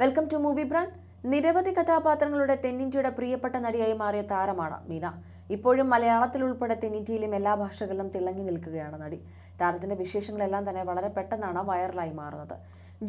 welcome to movie brand നിരവധി കഥാപാത്രങ്ങളുടെ തെന്നിന്ത്യയുടെ പ്രിയപ്പെട്ട നടിയായി മാറിയ താരമാണ് മീന ഇപ്പോഴും മലയാളത്തിൽ ഉൾപ്പെടെ തെന്നിറ്റിയിലും എല്ലാ ഭാഷകളിലും തിളങ്ങി നിൽക്കുകയാണ് നടി താരത്തിന്റെ വിശേഷങ്ങളെല്ലാം തന്നെ വളരെ പെട്ടെന്നാണ് വൈറലായി മാറുന്നത്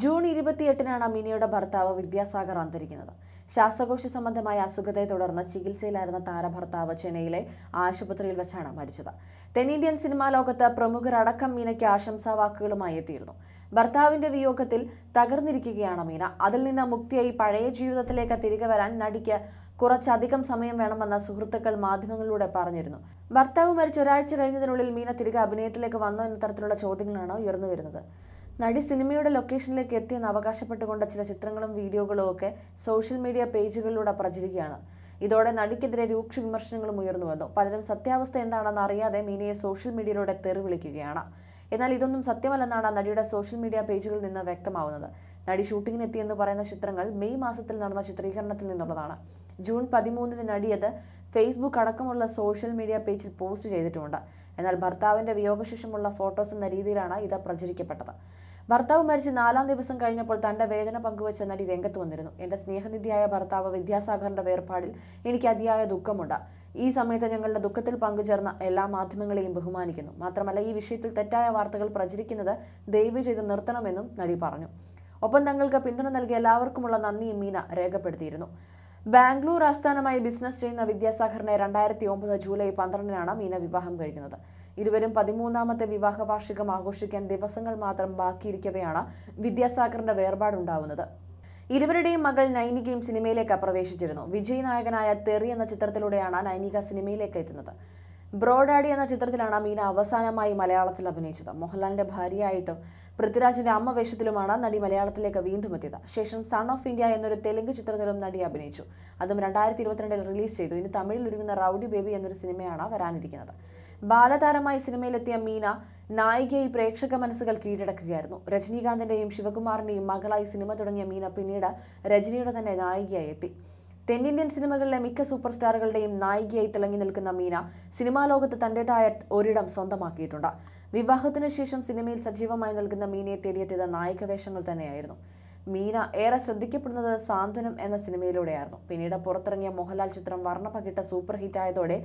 ജൂൺ ഇരുപത്തിയെട്ടിനാണ് മിനിയുടെ ഭർത്താവ് വിദ്യാസാഗർ അന്തരിക്കുന്നത് ശ്വാസകോശ സംബന്ധമായ അസുഖത്തെ തുടർന്ന് ചികിത്സയിലായിരുന്ന താരഭർത്താവ് ചെന്നൈയിലെ ആശുപത്രിയിൽ വെച്ചാണ് മരിച്ചത് തെന്നിന്ത്യൻ സിനിമാ ലോകത്ത് പ്രമുഖരടക്കം മീനയ്ക്ക് ആശംസാ വാക്കുകളുമായി എത്തിയിരുന്നു ഭർത്താവിന്റെ വിയോഗത്തിൽ തകർന്നിരിക്കുകയാണ് മീന അതിൽ നിന്ന് മുക്തിയായി പഴയ ജീവിതത്തിലേക്ക് തിരികെ വരാൻ നടിക്ക് കുറച്ചധികം സമയം വേണമെന്ന് സുഹൃത്തുക്കൾ മാധ്യമങ്ങളിലൂടെ പറഞ്ഞിരുന്നു ഭർത്താവ് മരിച്ച ഒരാഴ്ച കഴിഞ്ഞതിനുള്ളിൽ മീന തിരികെ അഭിനയത്തിലേക്ക് വന്നോ എന്ന തരത്തിലുള്ള ചോദ്യങ്ങളാണ് ഉയർന്നു വരുന്നത് നടി സിനിമയുടെ ലൊക്കേഷനിലേക്ക് എത്തിയെന്ന് അവകാശപ്പെട്ടുകൊണ്ട് ചില ചിത്രങ്ങളും വീഡിയോകളും ഒക്കെ സോഷ്യൽ മീഡിയ പേജുകളിലൂടെ പ്രചരിക്കുകയാണ് ഇതോടെ നടിക്കെതിരെ രൂക്ഷ വിമർശനങ്ങളും ഉയർന്നു വന്നു പലരും സത്യാവസ്ഥ എന്താണെന്ന് അറിയാതെ മീനയെ സോഷ്യൽ മീഡിയയിലൂടെ തെറി വിളിക്കുകയാണ് എന്നാൽ ഇതൊന്നും സത്യമല്ലെന്നാണ് നടിയുടെ സോഷ്യൽ മീഡിയ പേജുകളിൽ നിന്ന് വ്യക്തമാവുന്നത് നടി ഷൂട്ടിങ്ങിനെത്തിയെന്ന് പറയുന്ന ചിത്രങ്ങൾ മെയ് മാസത്തിൽ നടന്ന ചിത്രീകരണത്തിൽ നിന്നുള്ളതാണ് ജൂൺ പതിമൂന്നിന് നടിയത് ഫേസ്ബുക്ക് അടക്കമുള്ള സോഷ്യൽ മീഡിയ പേജിൽ പോസ്റ്റ് ചെയ്തിട്ടുമുണ്ട് എന്നാൽ ഭർത്താവിന്റെ വിയോഗശേഷമുള്ള ഫോട്ടോസ് എന്ന രീതിയിലാണ് ഇത് പ്രചരിക്കപ്പെട്ടത് ഭർത്താവ് മരിച്ച് നാലാം ദിവസം കഴിഞ്ഞപ്പോൾ തന്റെ വേദന പങ്കുവച്ച നടി രംഗത്ത് വന്നിരുന്നു എന്റെ സ്നേഹനിധിയായ ഭർത്താവ് വിദ്യാസാഗറിന്റെ വേർപാടിൽ എനിക്ക് അതിയായ ദുഃഖമുണ്ട് ഈ സമയത്ത് ഞങ്ങളുടെ ദുഃഖത്തിൽ പങ്കുചേർന്ന എല്ലാ മാധ്യമങ്ങളെയും ബഹുമാനിക്കുന്നു മാത്രമല്ല ഈ വിഷയത്തിൽ തെറ്റായ വാർത്തകൾ പ്രചരിക്കുന്നത് ദയവ് ചെയ്ത് നിർത്തണമെന്നും നടി പറഞ്ഞു ഒപ്പം തങ്ങൾക്ക് പിന്തുണ നൽകിയ എല്ലാവർക്കുമുള്ള നന്ദിയും മീന രേഖപ്പെടുത്തിയിരുന്നു ബാംഗ്ലൂർ ആസ്ഥാനമായി ബിസിനസ് ചെയ്യുന്ന വിദ്യാസാഗറിനെ രണ്ടായിരത്തി ഒമ്പത് ജൂലൈ പന്ത്രണ്ടിനാണ് മീന വിവാഹം കഴിക്കുന്നത് ഇരുവരും പതിമൂന്നാമത്തെ വിവാഹ വാർഷികം ആഘോഷിക്കാൻ ദിവസങ്ങൾ മാത്രം ബാക്കിയിരിക്കവെയാണ് വിദ്യാസാഗറിന്റെ വേർപാടുണ്ടാവുന്നത് ഇരുവരുടെയും മകൾ നൈനികയും സിനിമയിലേക്ക് പ്രവേശിച്ചിരുന്നു വിജയ് നായകനായ തെറി എന്ന ചിത്രത്തിലൂടെയാണ് നൈനിക സിനിമയിലേക്ക് എത്തുന്നത് ബ്രോഡാഡി എന്ന ചിത്രത്തിലാണ് മീന അവസാനമായി മലയാളത്തിൽ അഭിനയിച്ചത് മോഹൻലാലിന്റെ ഭാര്യയായിട്ടും പൃഥ്വിരാജിന്റെ അമ്മ വേഷത്തിലുമാണ് നടി മലയാളത്തിലേക്ക് വീണ്ടും എത്തിയത് ശേഷം സൺ ഓഫ് ഇന്ത്യ എന്നൊരു തെലുങ്ക് ചിത്രത്തിലും നടി അഭിനയിച്ചു അതും രണ്ടായിരത്തി ഇരുപത്തിരണ്ടിൽ റിലീസ് ചെയ്തു ഇനി തമിഴിൽ ഒരുങ്ങുന്ന റൌഡി ബേബി എന്നൊരു സിനിമയാണ് വരാനിരിക്കുന്നത് ബാലതാരമായി സിനിമയിലെത്തിയ മീന നായികയായി പ്രേക്ഷക മനസ്സുകൾ കീഴടക്കുകയായിരുന്നു രജനീകാന്തിന്റെയും ശിവകുമാറിന്റെയും മകളായി സിനിമ തുടങ്ങിയ മീന പിന്നീട് രജനിയുടെ തന്നെ നായികയായി എത്തി തെന്നിന്ത്യൻ സിനിമകളിലെ മിക്ക സൂപ്പർ സ്റ്റാറുകളുടെയും നായികയായി തിളങ്ങി നിൽക്കുന്ന മീന സിനിമാ ലോകത്ത് തന്റേതായ ഒരിടം സ്വന്തമാക്കിയിട്ടുണ്ട് വിവാഹത്തിനു ശേഷം സിനിമയിൽ സജീവമായി നൽകുന്ന മീനയെ തേടിയെത്തിയത് നായിക വേഷങ്ങൾ തന്നെയായിരുന്നു മീന ഏറെ ശ്രദ്ധിക്കപ്പെടുന്നത് സാന്ത്വനം എന്ന സിനിമയിലൂടെയായിരുന്നു പിന്നീട് പുറത്തിറങ്ങിയ മോഹൻലാൽ ചിത്രം വർണ്ണ സൂപ്പർ ഹിറ്റ് ആയതോടെ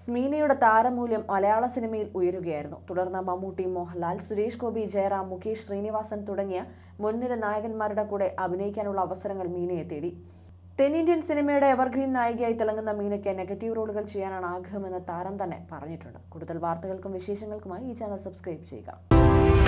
സ്മീനയുടെ താരമൂല്യം മലയാള സിനിമയിൽ ഉയരുകയായിരുന്നു തുടർന്ന് മമ്മൂട്ടി മോഹൻലാൽ സുരേഷ് ഗോപി ജയറാം മുകേഷ് ശ്രീനിവാസൻ തുടങ്ങിയ മുൻനിര നായകന്മാരുടെ കൂടെ അഭിനയിക്കാനുള്ള അവസരങ്ങൾ മീനയെ തേടി തെന്നിന്ത്യൻ സിനിമയുടെ എവർഗ്രീൻ നായികയായി തിളങ്ങുന്ന മീനയ്ക്ക് നെഗറ്റീവ് റോളുകൾ ചെയ്യാനാണ് ആഗ്രഹമെന്ന് താരം തന്നെ പറഞ്ഞിട്ടുണ്ട് കൂടുതൽ വാർത്തകൾക്കും വിശേഷങ്ങൾക്കുമായി ഈ ചാനൽ സബ്സ്ക്രൈബ് ചെയ്യുക